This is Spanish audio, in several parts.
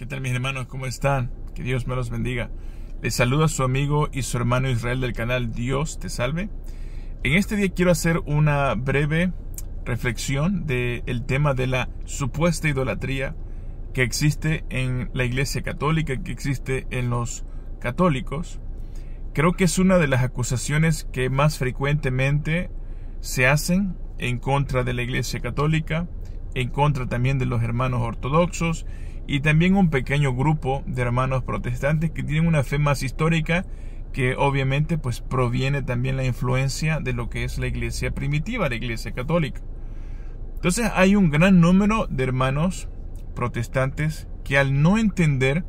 ¿Qué tal mis hermanos? ¿Cómo están? Que Dios me los bendiga. Les a su amigo y su hermano Israel del canal Dios te salve. En este día quiero hacer una breve reflexión del tema de la supuesta idolatría que existe en la Iglesia Católica, que existe en los católicos. Creo que es una de las acusaciones que más frecuentemente se hacen en contra de la Iglesia Católica, en contra también de los hermanos ortodoxos y también un pequeño grupo de hermanos protestantes que tienen una fe más histórica que obviamente pues proviene también la influencia de lo que es la iglesia primitiva, la iglesia católica. Entonces hay un gran número de hermanos protestantes que al no entender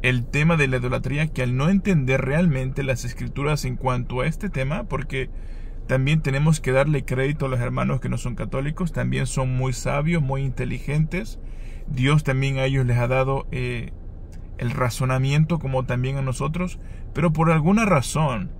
el tema de la idolatría, que al no entender realmente las escrituras en cuanto a este tema, porque también tenemos que darle crédito a los hermanos que no son católicos, también son muy sabios, muy inteligentes. Dios también a ellos les ha dado eh, el razonamiento como también a nosotros, pero por alguna razón,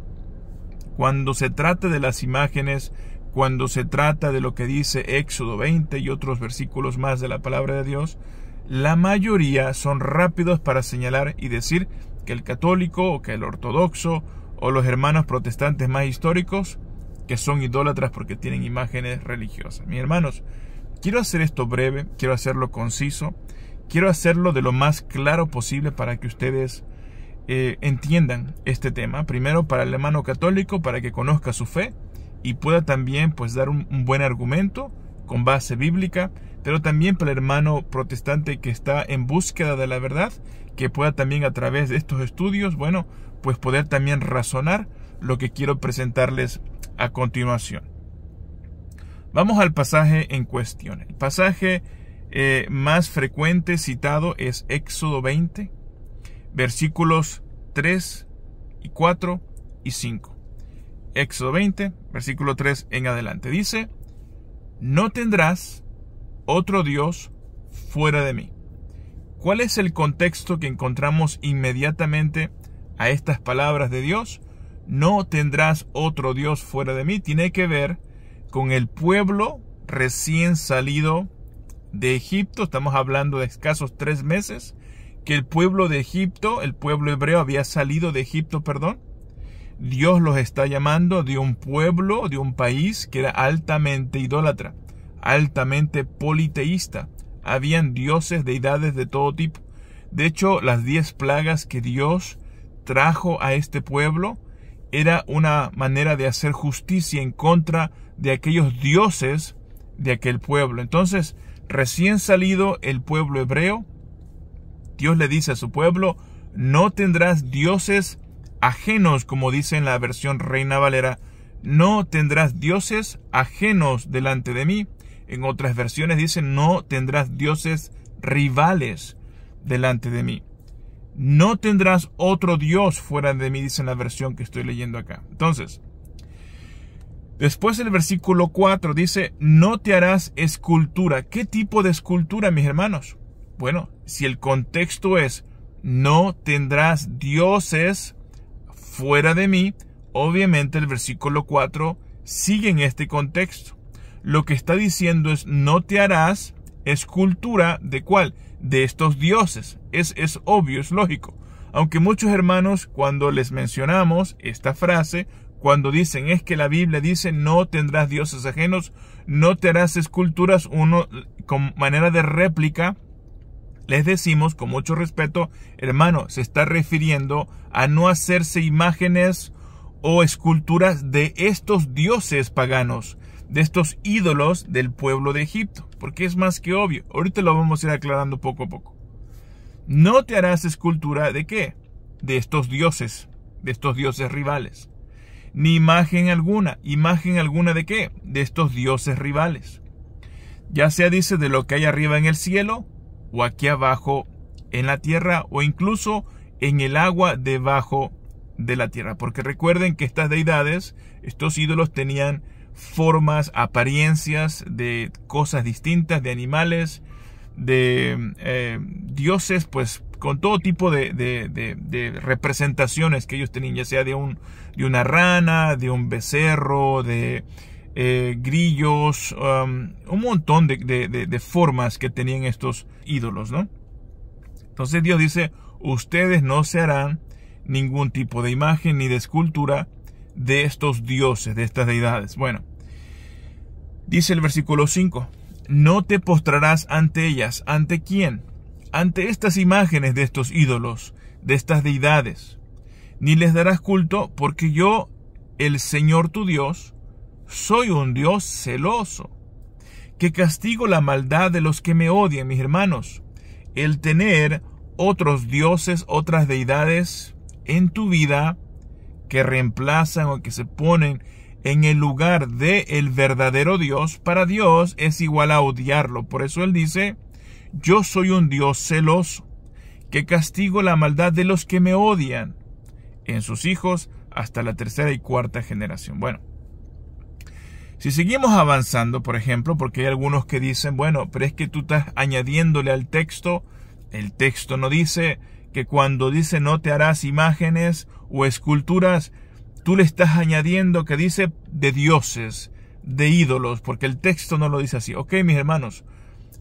cuando se trata de las imágenes, cuando se trata de lo que dice Éxodo 20 y otros versículos más de la palabra de Dios, la mayoría son rápidos para señalar y decir que el católico o que el ortodoxo o los hermanos protestantes más históricos que son idólatras porque tienen imágenes religiosas. Mis hermanos, quiero hacer esto breve, quiero hacerlo conciso, quiero hacerlo de lo más claro posible para que ustedes eh, entiendan este tema. Primero para el hermano católico, para que conozca su fe y pueda también pues dar un, un buen argumento con base bíblica, pero también para el hermano protestante que está en búsqueda de la verdad, que pueda también a través de estos estudios, bueno, pues poder también razonar lo que quiero presentarles a continuación. Vamos al pasaje en cuestión. El pasaje eh, más frecuente citado es Éxodo 20, versículos 3 y 4 y 5. Éxodo 20, versículo 3 en adelante. Dice, no tendrás otro Dios fuera de mí. ¿Cuál es el contexto que encontramos inmediatamente a estas palabras de Dios? no tendrás otro Dios fuera de mí, tiene que ver con el pueblo recién salido de Egipto, estamos hablando de escasos tres meses, que el pueblo de Egipto, el pueblo hebreo había salido de Egipto, perdón, Dios los está llamando de un pueblo, de un país que era altamente idólatra, altamente politeísta. Habían dioses, deidades de todo tipo. De hecho, las diez plagas que Dios trajo a este pueblo era una manera de hacer justicia en contra de aquellos dioses de aquel pueblo. Entonces, recién salido el pueblo hebreo, Dios le dice a su pueblo, no tendrás dioses ajenos, como dice en la versión Reina Valera, no tendrás dioses ajenos delante de mí. En otras versiones dice, no tendrás dioses rivales delante de mí. No tendrás otro Dios fuera de mí, dice la versión que estoy leyendo acá. Entonces, después el versículo 4 dice, no te harás escultura. ¿Qué tipo de escultura, mis hermanos? Bueno, si el contexto es, no tendrás dioses fuera de mí, obviamente el versículo 4 sigue en este contexto. Lo que está diciendo es, no te harás escultura de cuál? de estos dioses. Es, es obvio, es lógico. Aunque muchos hermanos cuando les mencionamos esta frase, cuando dicen es que la Biblia dice no tendrás dioses ajenos, no te harás esculturas, uno con manera de réplica, les decimos con mucho respeto, hermano, se está refiriendo a no hacerse imágenes o esculturas de estos dioses paganos, de estos ídolos del pueblo de Egipto, porque es más que obvio. Ahorita lo vamos a ir aclarando poco a poco. No te harás escultura de qué? De estos dioses, de estos dioses rivales. Ni imagen alguna, imagen alguna de qué? De estos dioses rivales. Ya sea dice de lo que hay arriba en el cielo, o aquí abajo en la tierra, o incluso en el agua debajo de la tierra. Porque recuerden que estas deidades, estos ídolos tenían formas, apariencias de cosas distintas, de animales, de eh, dioses, pues con todo tipo de, representaciones que ellos tenían, ya sea de, un, de una rana, de un becerro, de eh, grillos, um, un montón de, formas que tenían estos ídolos, ¿no? Entonces Dios dice, ustedes no se harán ningún tipo de imagen ni de escultura de estos dioses, de estas deidades. Bueno, dice el versículo 5, no te postrarás ante ellas. ¿Ante quién? Ante estas imágenes de estos ídolos, de estas deidades. Ni les darás culto porque yo, el Señor tu Dios, soy un Dios celoso, que castigo la maldad de los que me odian, mis hermanos. El tener otros dioses, otras deidades en tu vida, que reemplazan o que se ponen en el lugar de el verdadero Dios, para Dios es igual a odiarlo. Por eso él dice, yo soy un Dios celoso, que castigo la maldad de los que me odian en sus hijos hasta la tercera y cuarta generación. Bueno, si seguimos avanzando, por ejemplo, porque hay algunos que dicen, bueno, pero es que tú estás añadiéndole al texto, el texto no dice que cuando dice no te harás imágenes o esculturas, tú le estás añadiendo que dice de dioses, de ídolos, porque el texto no lo dice así. Ok, mis hermanos,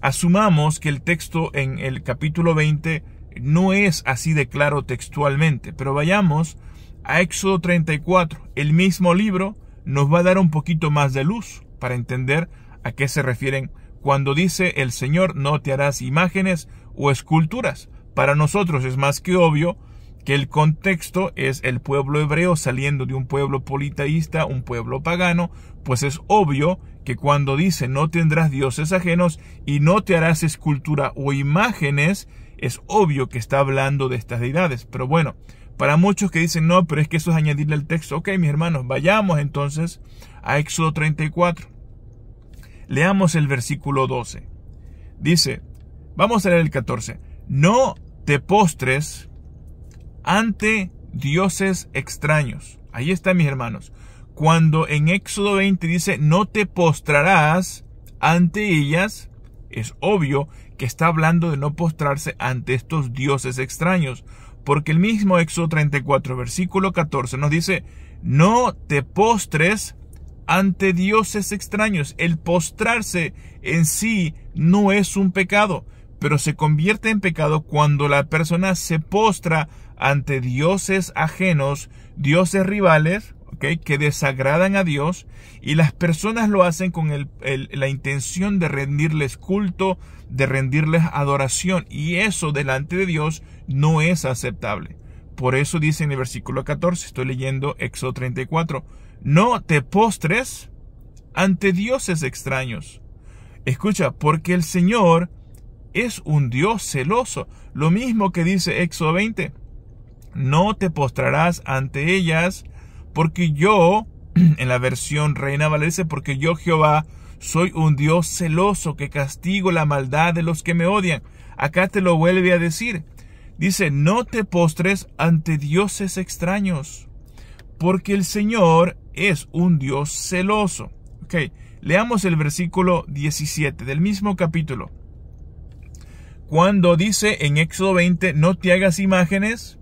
asumamos que el texto en el capítulo 20 no es así de claro textualmente, pero vayamos a Éxodo 34. El mismo libro nos va a dar un poquito más de luz para entender a qué se refieren cuando dice el Señor no te harás imágenes o esculturas. Para nosotros es más que obvio que el contexto es el pueblo hebreo saliendo de un pueblo politeísta, un pueblo pagano, pues es obvio que cuando dice no tendrás dioses ajenos y no te harás escultura o imágenes, es obvio que está hablando de estas deidades. Pero bueno, para muchos que dicen no, pero es que eso es añadirle al texto. Ok, mis hermanos, vayamos entonces a Éxodo 34. Leamos el versículo 12. Dice, vamos a leer el 14. No te postres ante dioses extraños. Ahí está, mis hermanos. Cuando en Éxodo 20 dice, no te postrarás ante ellas, es obvio que está hablando de no postrarse ante estos dioses extraños. Porque el mismo Éxodo 34, versículo 14, nos dice, no te postres ante dioses extraños. El postrarse en sí no es un pecado, pero se convierte en pecado cuando la persona se postra ante dioses ajenos, dioses rivales, que desagradan a Dios, y las personas lo hacen con la intención de rendirles culto, de rendirles adoración, y eso delante de Dios no es aceptable. Por eso dice en el versículo 14, estoy leyendo Éxodo 34, no te postres ante dioses extraños. Escucha, porque el Señor es un Dios celoso. Lo mismo que dice Exo 20 no te postrarás ante ellas, porque yo, en la versión Reina Valera, porque yo Jehová soy un Dios celoso que castigo la maldad de los que me odian. Acá te lo vuelve a decir. Dice, no te postres ante dioses extraños, porque el Señor es un Dios celoso. Ok, leamos el versículo 17 del mismo capítulo. Cuando dice en Éxodo 20, no te hagas imágenes,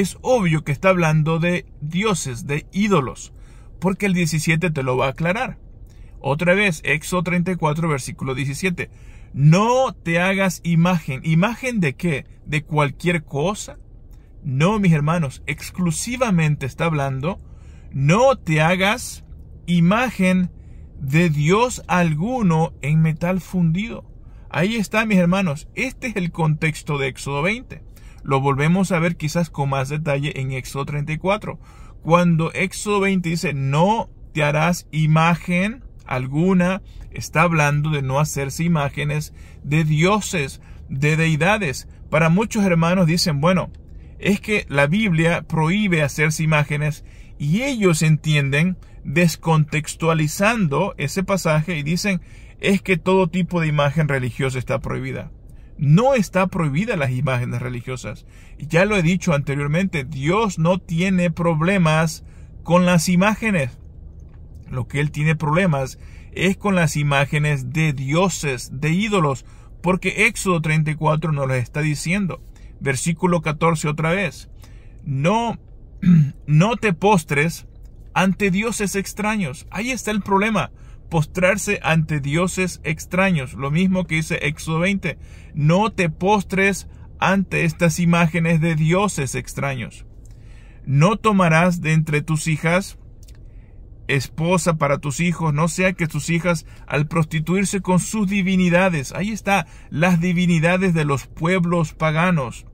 es obvio que está hablando de dioses, de ídolos, porque el 17 te lo va a aclarar. Otra vez, Éxodo 34, versículo 17. No te hagas imagen. ¿Imagen de qué? ¿De cualquier cosa? No, mis hermanos, exclusivamente está hablando, no te hagas imagen de Dios alguno en metal fundido. Ahí está, mis hermanos, este es el contexto de Éxodo 20. Lo volvemos a ver quizás con más detalle en Éxodo 34. Cuando Éxodo 20 dice, no te harás imagen alguna, está hablando de no hacerse imágenes de dioses, de deidades. Para muchos hermanos dicen, bueno, es que la Biblia prohíbe hacerse imágenes y ellos entienden descontextualizando ese pasaje y dicen, es que todo tipo de imagen religiosa está prohibida. No está prohibida las imágenes religiosas. Ya lo he dicho anteriormente, Dios no tiene problemas con las imágenes. Lo que Él tiene problemas es con las imágenes de dioses, de ídolos, porque Éxodo 34 nos lo está diciendo. Versículo 14 otra vez. No, no te postres ante dioses extraños. Ahí está el problema postrarse ante dioses extraños. Lo mismo que dice Éxodo 20. No te postres ante estas imágenes de dioses extraños. No tomarás de entre tus hijas esposa para tus hijos, no sea que tus hijas al prostituirse con sus divinidades, ahí está, las divinidades de los pueblos paganos.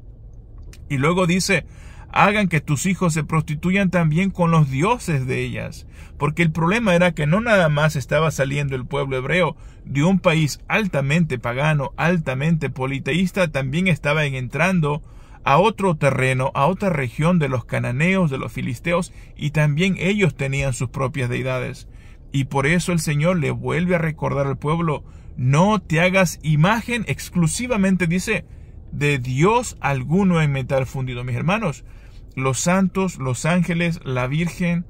Y luego dice, hagan que tus hijos se prostituyan también con los dioses de ellas. Porque el problema era que no nada más estaba saliendo el pueblo hebreo de un país altamente pagano, altamente politeísta, también estaban entrando a otro terreno, a otra región de los cananeos, de los filisteos, y también ellos tenían sus propias deidades. Y por eso el Señor le vuelve a recordar al pueblo, no te hagas imagen exclusivamente, dice, de Dios alguno en metal fundido. Mis hermanos, los santos, los ángeles, la Virgen,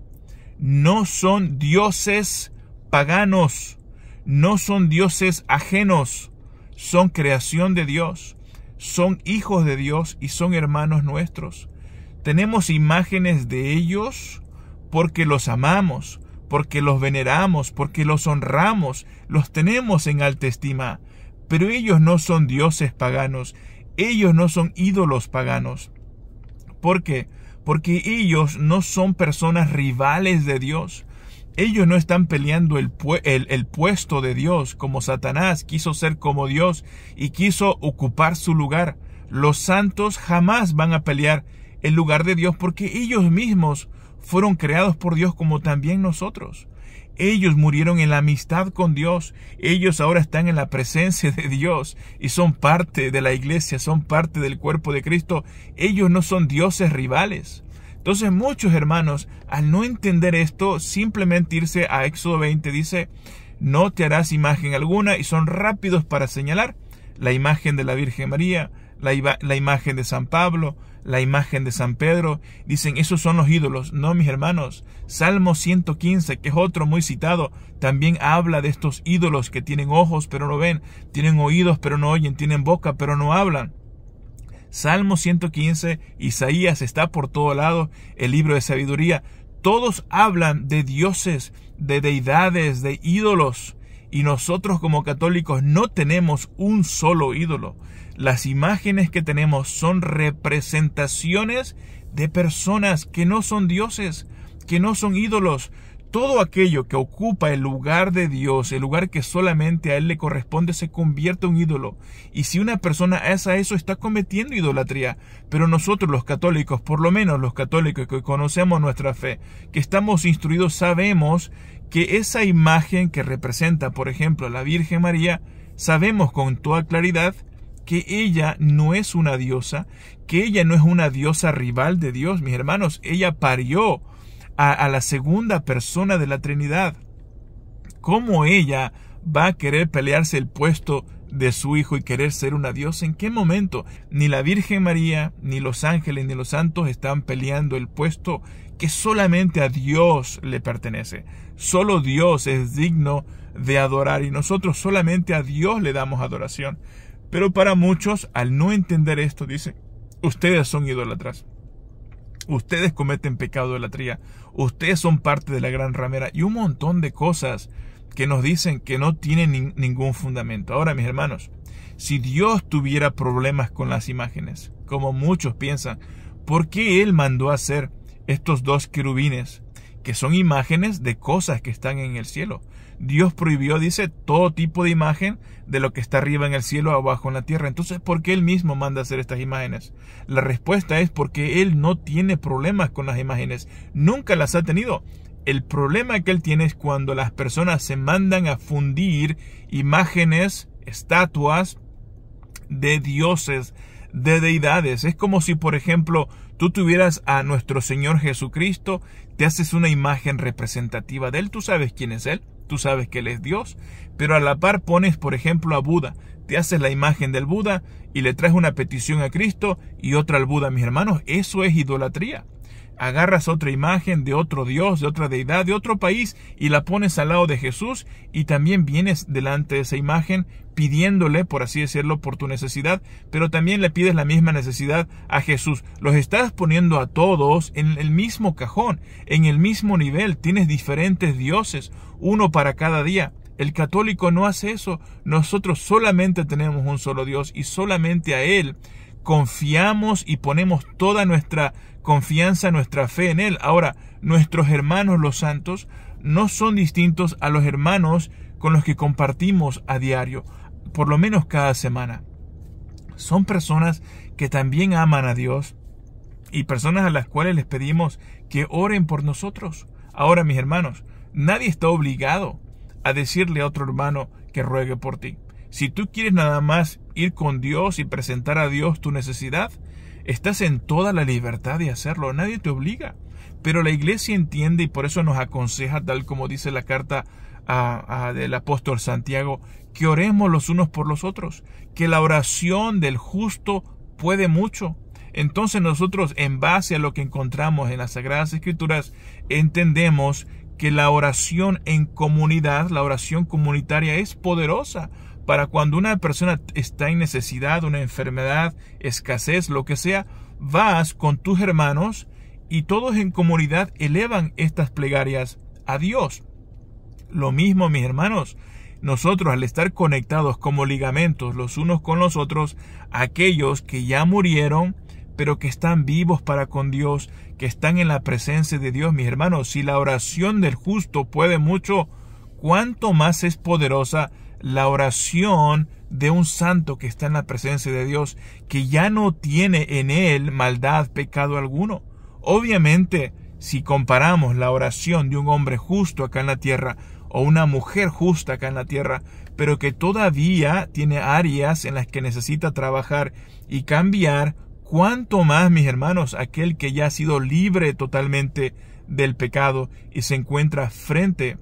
no son dioses paganos, no son dioses ajenos, son creación de Dios, son hijos de Dios y son hermanos nuestros. Tenemos imágenes de ellos porque los amamos, porque los veneramos, porque los honramos, los tenemos en alta estima, pero ellos no son dioses paganos, ellos no son ídolos paganos. ¿Por qué? Porque ellos no son personas rivales de Dios. Ellos no están peleando el, el, puesto de Dios como Satanás quiso ser como Dios y quiso ocupar su lugar. Los santos jamás van a pelear el lugar de Dios porque ellos mismos fueron creados por Dios como también nosotros. Ellos murieron en la amistad con Dios. Ellos ahora están en la presencia de Dios y son parte de la iglesia, son parte del cuerpo de Cristo. Ellos no son dioses rivales. Entonces muchos hermanos, al no entender esto, simplemente irse a Éxodo 20 dice, no te harás imagen alguna y son rápidos para señalar la imagen de la Virgen María, la, la imagen de San Pablo, la imagen de San Pedro, dicen, esos son los ídolos. No, mis hermanos, Salmo 115, que es otro muy citado, también habla de estos ídolos que tienen ojos pero no ven, tienen oídos pero no oyen, tienen boca pero no hablan. Salmo 115, Isaías está por todo lado, el libro de sabiduría. Todos hablan de dioses, de deidades, de ídolos. Y nosotros como católicos no tenemos un solo ídolo. Las imágenes que tenemos son representaciones de personas que no son dioses, que no son ídolos. Todo aquello que ocupa el lugar de Dios, el lugar que solamente a Él le corresponde, se convierte en un ídolo. Y si una persona hace eso, está cometiendo idolatría. Pero nosotros los católicos, por lo menos los católicos que conocemos nuestra fe, que estamos instruidos, sabemos que esa imagen que representa, por ejemplo, a la Virgen María, sabemos con toda claridad que ella no es una diosa, que ella no es una diosa rival de Dios, mis hermanos, ella parió a, la segunda persona de la Trinidad. ¿Cómo ella va a querer pelearse el puesto de su hijo y querer ser una diosa? ¿En qué momento? Ni la Virgen María, ni los ángeles, ni los santos están peleando el puesto que solamente a Dios le pertenece. Solo Dios es digno de adorar y nosotros solamente a Dios le damos adoración. Pero para muchos, al no entender esto, dicen, ustedes son idólatras. Ustedes cometen pecado de idolatría. Ustedes son parte de la gran ramera. Y un montón de cosas que nos dicen que no tienen ningún fundamento. Ahora, mis hermanos, si Dios tuviera problemas con las imágenes, como muchos piensan, ¿por qué Él mandó hacer estos dos querubines, que son imágenes de cosas que están en el cielo? Dios prohibió, dice, todo tipo de imagen de lo que está arriba en el cielo, abajo en la tierra. Entonces, ¿por qué Él mismo manda hacer estas imágenes? La respuesta es porque Él no tiene problemas con las imágenes. Nunca las ha tenido. El problema que Él tiene es cuando las personas se mandan a fundir imágenes, estatuas de dioses, de deidades. Es como si, por ejemplo, tú tuvieras a nuestro Señor Jesucristo te haces una imagen representativa de él, tú sabes quién es él, tú sabes que él es Dios, pero a la par pones, por ejemplo, a Buda, te haces la imagen del Buda y le traes una petición a Cristo y otra al Buda, mis hermanos, eso es idolatría agarras otra imagen de otro Dios, de otra deidad, de otro país y la pones al lado de Jesús y también vienes delante de esa imagen pidiéndole, por así decirlo, por tu necesidad, pero también le pides la misma necesidad a Jesús. Los estás poniendo a todos en el mismo cajón, en el mismo nivel. Tienes diferentes dioses, uno para cada día. El católico no hace eso. Nosotros solamente tenemos un solo Dios y solamente a Él confiamos y ponemos toda nuestra confianza, nuestra fe en Él. Ahora, nuestros hermanos los santos no son distintos a los hermanos con los que compartimos a diario, por lo menos cada semana. Son personas que también aman a Dios y personas a las cuales les pedimos que oren por nosotros. Ahora, mis hermanos, nadie está obligado a decirle a otro hermano que ruegue por ti. Si tú quieres nada más ir con Dios y presentar a Dios tu necesidad, estás en toda la libertad de hacerlo, nadie te obliga. Pero la iglesia entiende y por eso nos aconseja, tal como dice la carta del apóstol Santiago, que oremos los unos por los otros, que la oración del justo puede mucho. Entonces nosotros, en base a lo que encontramos en las Sagradas Escrituras, entendemos que la oración en comunidad, la oración comunitaria es poderosa para cuando una persona está en necesidad, una enfermedad, escasez, lo que sea, vas con tus hermanos y todos en comunidad elevan estas plegarias a Dios. Lo mismo, mis hermanos, nosotros al estar conectados como ligamentos los unos con los otros, aquellos que ya murieron, pero que están vivos para con Dios, que están en la presencia de Dios, mis hermanos, si la oración del justo puede mucho, cuánto más es poderosa la oración de un santo que está en la presencia de Dios, que ya no tiene en él maldad, pecado alguno. Obviamente, si comparamos la oración de un hombre justo acá en la tierra o una mujer justa acá en la tierra, pero que todavía tiene áreas en las que necesita trabajar y cambiar, cuánto más, mis hermanos, aquel que ya ha sido libre totalmente del pecado y se encuentra frente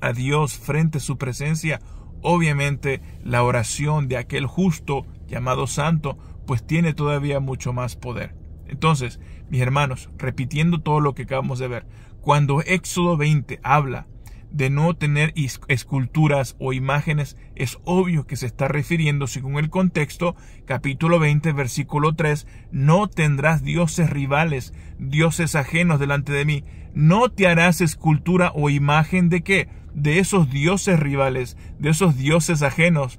a Dios, frente a su presencia, Obviamente la oración de aquel justo llamado santo pues tiene todavía mucho más poder. Entonces, mis hermanos, repitiendo todo lo que acabamos de ver, cuando Éxodo 20 habla de no tener esculturas o imágenes, es obvio que se está refiriendo, según el contexto, capítulo 20, versículo 3, no tendrás dioses rivales, dioses ajenos delante de mí, no te harás escultura o imagen de qué? de esos dioses rivales, de esos dioses ajenos.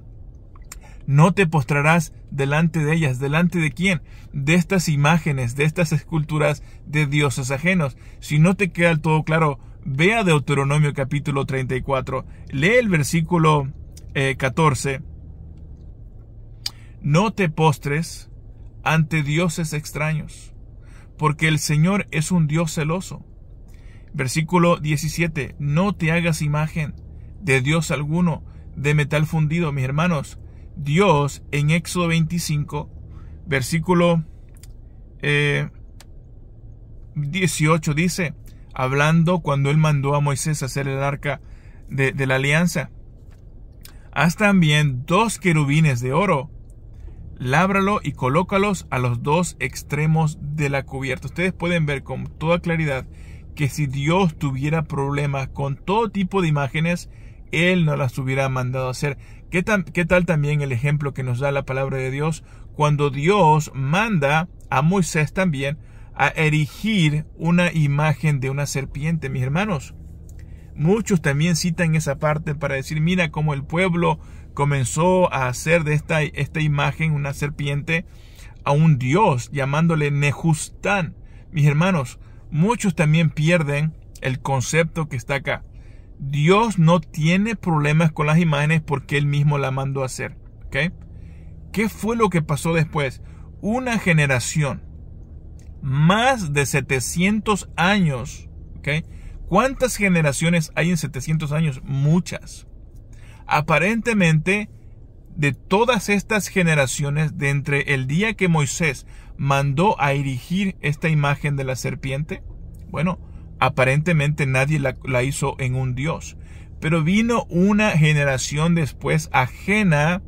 No te postrarás delante de ellas. ¿Delante de quién? De estas imágenes, de estas esculturas de dioses ajenos. Si no te queda todo claro, ve a Deuteronomio capítulo 34, lee el versículo 14. Eh, no te postres ante dioses extraños, porque el Señor es un Dios celoso Versículo 17, no te hagas imagen de Dios alguno de metal fundido, mis hermanos. Dios en Éxodo 25, versículo 18 eh, dice, hablando cuando él mandó a Moisés hacer el arca de, de la alianza, haz también dos querubines de oro, lábralo y colócalos a los dos extremos de la cubierta. Ustedes pueden ver con toda claridad que si Dios tuviera problemas con todo tipo de imágenes, Él no las hubiera mandado a hacer. ¿Qué, ¿Qué, tal también el ejemplo que nos da la palabra de Dios cuando Dios manda a Moisés también a erigir una imagen de una serpiente, mis hermanos? Muchos también citan esa parte para decir, mira cómo el pueblo comenzó a hacer de esta, esta imagen, una serpiente, a un dios llamándole Nejustán. Mis hermanos, Muchos también pierden el concepto que está acá. Dios no tiene problemas con las imágenes porque Él mismo la mandó a hacer. ¿Qué fue lo que pasó después? Una generación, más de 700 años. ¿Cuántas generaciones hay en 700 años? Muchas. Aparentemente, de todas estas generaciones de entre el día que Moisés mandó a erigir esta imagen de la serpiente? Bueno, aparentemente nadie la, hizo en un dios, pero vino una generación después ajena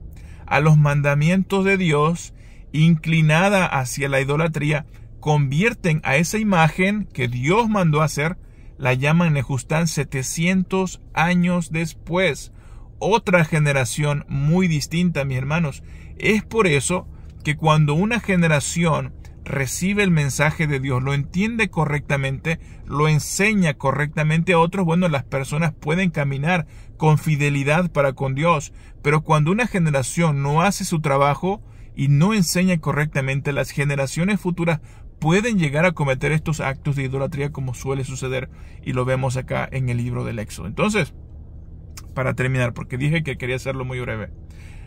a los mandamientos de Dios, inclinada hacia la idolatría, convierten a esa imagen que Dios mandó hacer, la llaman Nejustán 700 años después otra generación muy distinta, mis hermanos. Es por eso que cuando una generación recibe el mensaje de Dios, lo entiende correctamente, lo enseña correctamente a otros, bueno, las personas pueden caminar con fidelidad para con Dios, pero cuando una generación no hace su trabajo y no enseña correctamente, las generaciones futuras pueden llegar a cometer estos actos de idolatría como suele suceder y lo vemos acá en el libro del Éxodo. Entonces, para terminar, porque dije que quería hacerlo muy breve.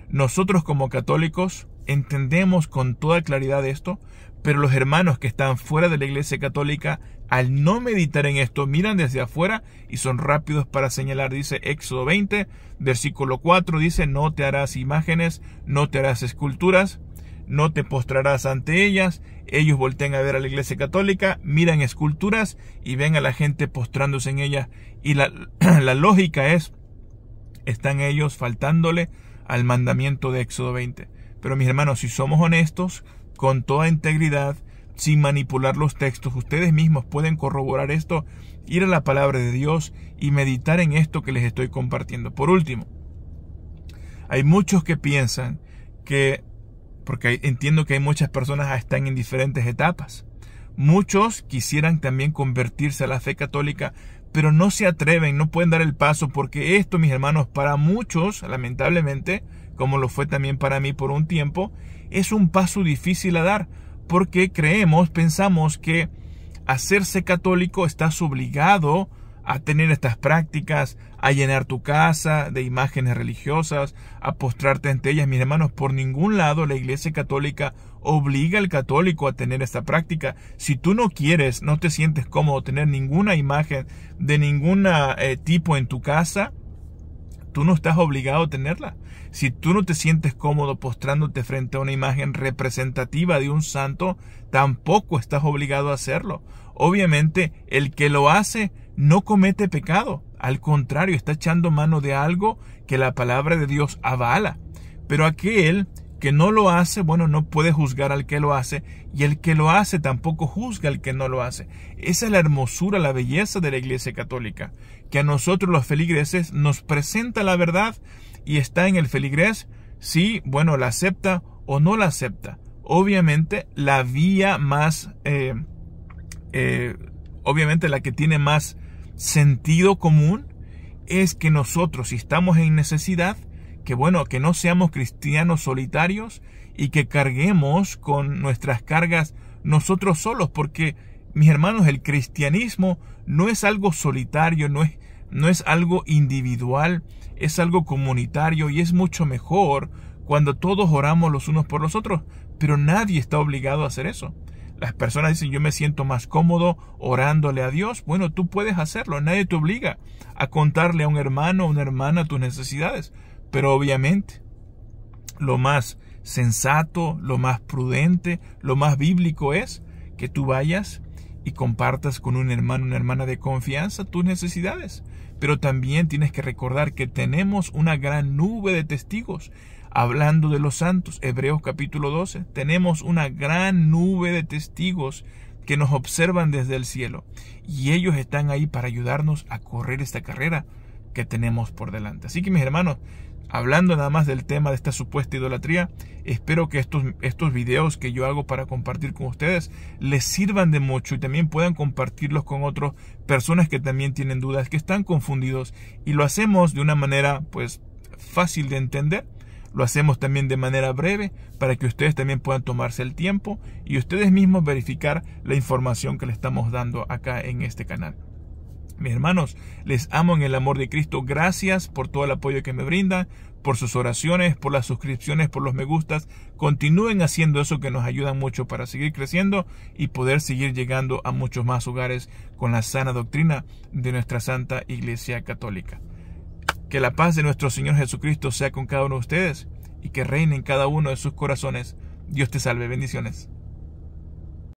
Nosotros como católicos entendemos con toda claridad esto, pero los hermanos que están fuera de la Iglesia Católica, al no meditar en esto, miran desde afuera y son rápidos para señalar. Dice Éxodo 20, versículo 4, dice, no te harás imágenes, no te harás esculturas, no te postrarás ante ellas. Ellos voltean a ver a la Iglesia Católica, miran esculturas y ven a la gente postrándose en ellas. Y la, la lógica es están ellos faltándole al mandamiento de Éxodo 20. Pero mis hermanos, si somos honestos, con toda integridad, sin manipular los textos, ustedes mismos pueden corroborar esto, ir a la palabra de Dios y meditar en esto que les estoy compartiendo. Por último, hay muchos que piensan que, porque entiendo que hay muchas personas están en diferentes etapas, muchos quisieran también convertirse a la fe católica pero no se atreven, no pueden dar el paso, porque esto, mis hermanos, para muchos, lamentablemente, como lo fue también para mí por un tiempo, es un paso difícil a dar, porque creemos, pensamos que hacerse católico estás obligado a tener estas prácticas, a llenar tu casa de imágenes religiosas, a postrarte ante ellas. Mis hermanos, por ningún lado la Iglesia Católica obliga al católico a tener esta práctica. Si tú no quieres, no te sientes cómodo tener ninguna imagen de ningún eh, tipo en tu casa, tú no estás obligado a tenerla. Si tú no te sientes cómodo postrándote frente a una imagen representativa de un santo, tampoco estás obligado a hacerlo. Obviamente, el que lo hace no comete pecado. Al contrario, está echando mano de algo que la palabra de Dios avala. Pero aquel que no lo hace, bueno, no puede juzgar al que lo hace, y el que lo hace tampoco juzga al que no lo hace. Esa es la hermosura, la belleza de la Iglesia Católica, que a nosotros los feligreses nos presenta la verdad y está en el feligrés si, bueno, la acepta o no la acepta. Obviamente, la vía más, eh, eh, obviamente la que tiene más sentido común es que nosotros, si estamos en necesidad, que bueno, que no seamos cristianos solitarios y que carguemos con nuestras cargas nosotros solos, porque mis hermanos, el cristianismo no es algo solitario, no es, no es algo individual, es algo comunitario y es mucho mejor cuando todos oramos los unos por los otros, pero nadie está obligado a hacer eso. Las personas dicen yo me siento más cómodo orándole a Dios. Bueno, tú puedes hacerlo, nadie te obliga a contarle a un hermano o una hermana tus necesidades. Pero obviamente, lo más sensato, lo más prudente, lo más bíblico es que tú vayas y compartas con un hermano, una hermana de confianza tus necesidades. Pero también tienes que recordar que tenemos una gran nube de testigos. Hablando de los santos, Hebreos capítulo 12, tenemos una gran nube de testigos que nos observan desde el cielo. Y ellos están ahí para ayudarnos a correr esta carrera que tenemos por delante. Así que mis hermanos, hablando nada más del tema de esta supuesta idolatría, espero que estos, estos videos que yo hago para compartir con ustedes les sirvan de mucho y también puedan compartirlos con otras personas que también tienen dudas, que están confundidos y lo hacemos de una manera pues fácil de entender lo hacemos también de manera breve para que ustedes también puedan tomarse el tiempo y ustedes mismos verificar la información que le estamos dando acá en este canal. Mis hermanos, les amo en el amor de Cristo. Gracias por todo el apoyo que me brindan, por sus oraciones, por las suscripciones, por los me gustas. Continúen haciendo eso que nos ayuda mucho para seguir creciendo y poder seguir llegando a muchos más hogares con la sana doctrina de nuestra Santa Iglesia Católica. Que la paz de nuestro Señor Jesucristo sea con cada uno de ustedes y que reine en cada uno de sus corazones. Dios te salve, bendiciones.